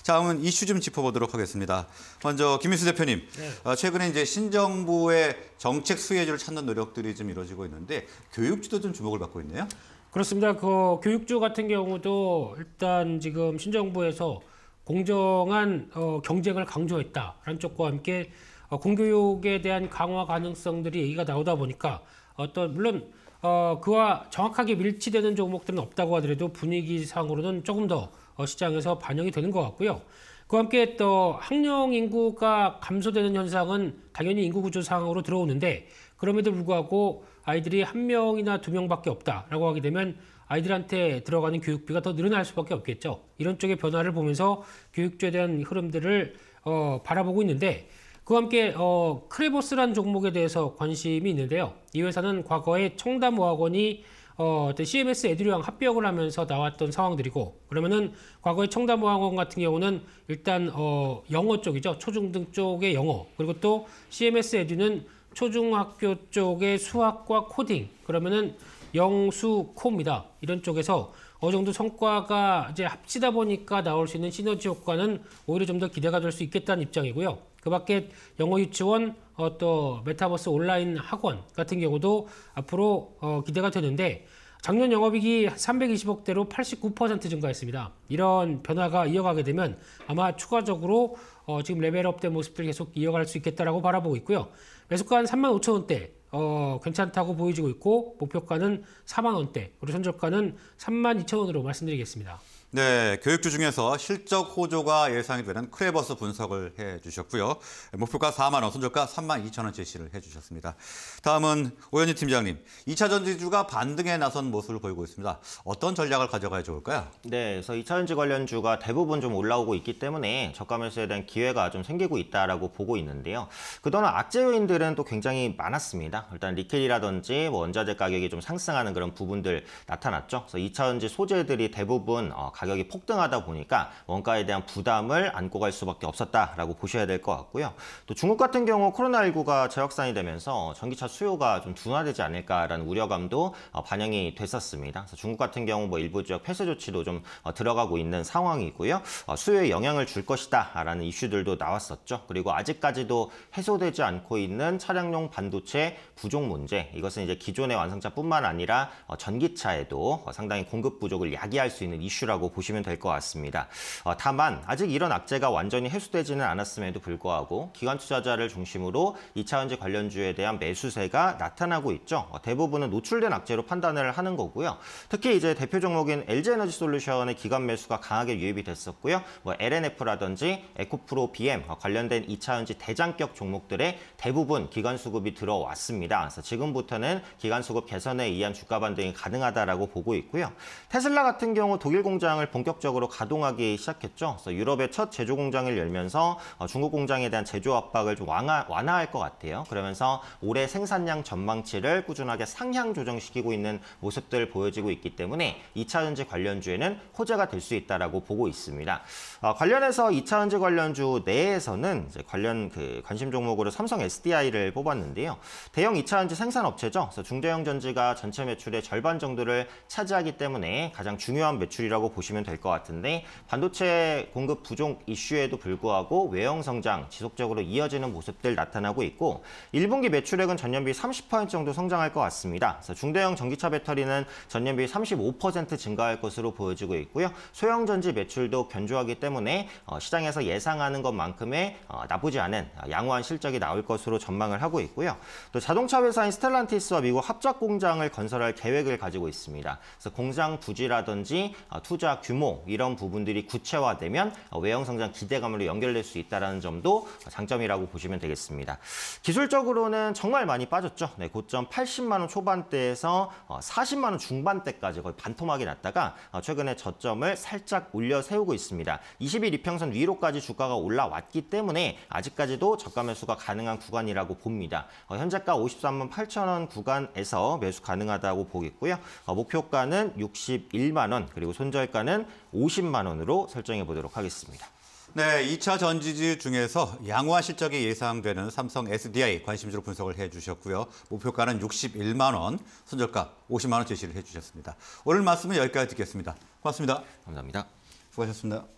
자, 그러면 이슈 좀 짚어보도록 하겠습니다. 먼저 김민수 대표님, 네. 아, 최근에 이제 신정부의 정책 수혜주를 찾는 노력들이 좀 이루어지고 있는데 교육지도좀 주목을 받고 있네요. 그렇습니다. 그 교육주 같은 경우도 일단 지금 신정부에서 공정한 어, 경쟁을 강조했다라는 쪽과 함께 어, 공교육에 대한 강화 가능성들이 얘기가 나오다 보니까 어떤 물론 어, 그와 정확하게 밀치되는 종목들은 없다고 하더라도 분위기상으로는 조금 더 어, 시장에서 반영이 되는 것 같고요. 그와 함께 또 학령 인구가 감소되는 현상은 당연히 인구 구조상으로 들어오는데 그럼에도 불구하고 아이들이 한 명이나 두 명밖에 없다라고 하게 되면 아이들한테 들어가는 교육비가 더 늘어날 수밖에 없겠죠. 이런 쪽의 변화를 보면서 교육제에 대한 흐름들을 어, 바라보고 있는데 그와 함께 어, 크레보스란 종목에 대해서 관심이 있는데요. 이 회사는 과거에 청담어학원이 어, CMS 에듀리랑 합병을 하면서 나왔던 상황들이고 그러면은 과거에 청담어학원 같은 경우는 일단 어, 영어 쪽이죠. 초중등 쪽의 영어 그리고 또 CMS 에듀는 초중학교 쪽의 수학과 코딩 그러면은 영수코입니다. 이런 쪽에서 어느 정도 성과가 이제 합치다 보니까 나올 수 있는 시너지 효과는 오히려 좀 더 기대가 될 수 있겠다는 입장이고요. 그 밖에 영어 유치원 어, 또 메타버스 온라인 학원 같은 경우도 앞으로 어, 기대가 되는데 작년 영업이익이 320억대로 89% 증가했습니다. 이런 변화가 이어가게 되면 아마 추가적으로 어, 지금 레벨업된 모습들 계속 이어갈 수 있겠다라고 바라보고 있고요. 매수가 한3 5 0 0 0 원대 어, 괜찮다고 보여지고 있고 목표가는 4만 원대, 그리고 선저가는 3만 2천 원으로 말씀드리겠습니다. 네, 교육주 중에서 실적 호조가 예상이 되는 크레버스 분석을 해주셨고요. 목표가 4만 원, 손절가 3만 2천 원 제시를 해주셨습니다. 다음은 오현희 팀장님, 2차 전지주가 반등에 나선 모습을 보이고 있습니다. 어떤 전략을 가져가야 좋을까요? 네, 그래서 2차 전지 관련 주가 대부분 좀 올라오고 있기 때문에 저가 매수에 대한 기회가 좀 생기고 있다라고 보고 있는데요. 그동안 악재 요인들은 또 굉장히 많았습니다. 일단 리켈이라든지 뭐 원자재 가격이 좀 상승하는 그런 부분들 나타났죠. 그래서 2차 전지 소재들이 대부분 어, 가격이 폭등하다 보니까 원가에 대한 부담을 안고 갈 수밖에 없었다라고 보셔야 될 것 같고요. 또 중국 같은 경우 코로나19가 재확산이 되면서 전기차 수요가 좀 둔화되지 않을까라는 우려감도 어, 반영이 됐었습니다. 그래서 중국 같은 경우 뭐 일부 지역 폐쇄 조치도 좀 어, 들어가고 있는 상황이고요. 어, 수요에 영향을 줄 것이다라는 이슈들도 나왔었죠. 그리고 아직까지도 해소되지 않고 있는 차량용 반도체 부족 문제 이것은 이제 기존의 완성차뿐만 아니라 전기차에도 상당히 공급 부족을 야기할 수 있는 이슈라고 보시면 될 것 같습니다. 어, 다만 아직 이런 악재가 완전히 해소되지는 않았음에도 불구하고 기관 투자자를 중심으로 2차 전지 관련주에 대한 매수세가 나타나고 있죠. 어, 대부분은 노출된 악재로 판단을 하는 거고요. 특히 이제 대표 종목인 LG에너지 솔루션의 기관 매수가 강하게 유입이 됐었고요. 뭐 LNF라든지 에코프로 BM 어, 관련된 2차 전지 대장격 종목들의 대부분 기관 수급이 들어왔습니다. 그래서 지금부터는 기관 수급 개선에 의한 주가 반등이 가능하다고 보고 있고요. 테슬라 같은 경우 독일 공장을 공장을 본격적으로 가동하기 시작했죠. 그래서 유럽의 첫 제조 공장을 열면서 어, 중국 공장에 대한 제조 압박을 좀 완화, 완화할 것 같아요. 그러면서 올해 생산량 전망치를 꾸준하게 상향 조정시키고 있는 모습들 을 보여지고 있기 때문에 2차전지 관련주에는 호재가 될 수있다고 보고 있습니다. 어, 관련해서 2차전지 관련주 내에서는 관련 그 관심 종목으로 삼성 SDI를 뽑았는데요. 대형 2차전지 생산업체죠. 그래서 중대형 전지가 전체 매출의 절반 정도를 차지하기 때문에 가장 중요한 매출이라고 보시면 보시면 될것 같은데 반도체 공급 부족 이슈에도 불구하고 외형 성장 지속적으로 이어지는 모습들 나타나고 있고 1분기 매출액은 전년비 30% 정도 성장할 것 같습니다. 그래서 중대형 전기차 배터리는 전년비 35% 증가할 것으로 보여지고 있고요. 소형 전지 매출도 견조하기 때문에 어, 시장에서 예상하는 것만큼의 어, 나쁘지 않은 양호한 실적이 나올 것으로 전망을 하고 있고요. 또 자동차 회사인 스텔란티스와 미국 합작 공장을 건설할 계획을 가지고 있습니다. 그래서 공장 부지라든지 어, 투자 투자 규모 이런 부분들이 구체화되면 외형 성장 기대감으로 연결될 수 있다는 점도 장점이라고 보시면 되겠습니다. 기술적으로는 정말 많이 빠졌죠. 네, 고점 80만 원 초반대에서 40만 어, 원 중반대까지 거의 반토막이 났다가 어, 최근에 저점을 살짝 올려 세우고 있습니다. 20일 이평선 위로까지 주가가 올라왔기 때문에 아직까지도 저가 매수가 가능한 구간이라고 봅니다. 어, 현재가 53만 8천 원 구간에서 매수 가능하다고 보겠고요. 목표가는 61만 원 그리고 손절가 시간은 50만 원으로 설정해 보도록 하겠습니다. 네, 2차 전지주 중에서 양호한 실적이 예상되는 삼성 SDI 관심주로 분석을 해주셨고요. 목표가는 61만 원, 손절가 50만 원 제시를 해주셨습니다. 오늘 말씀은 여기까지 듣겠습니다. 고맙습니다. 감사합니다. 수고하셨습니다.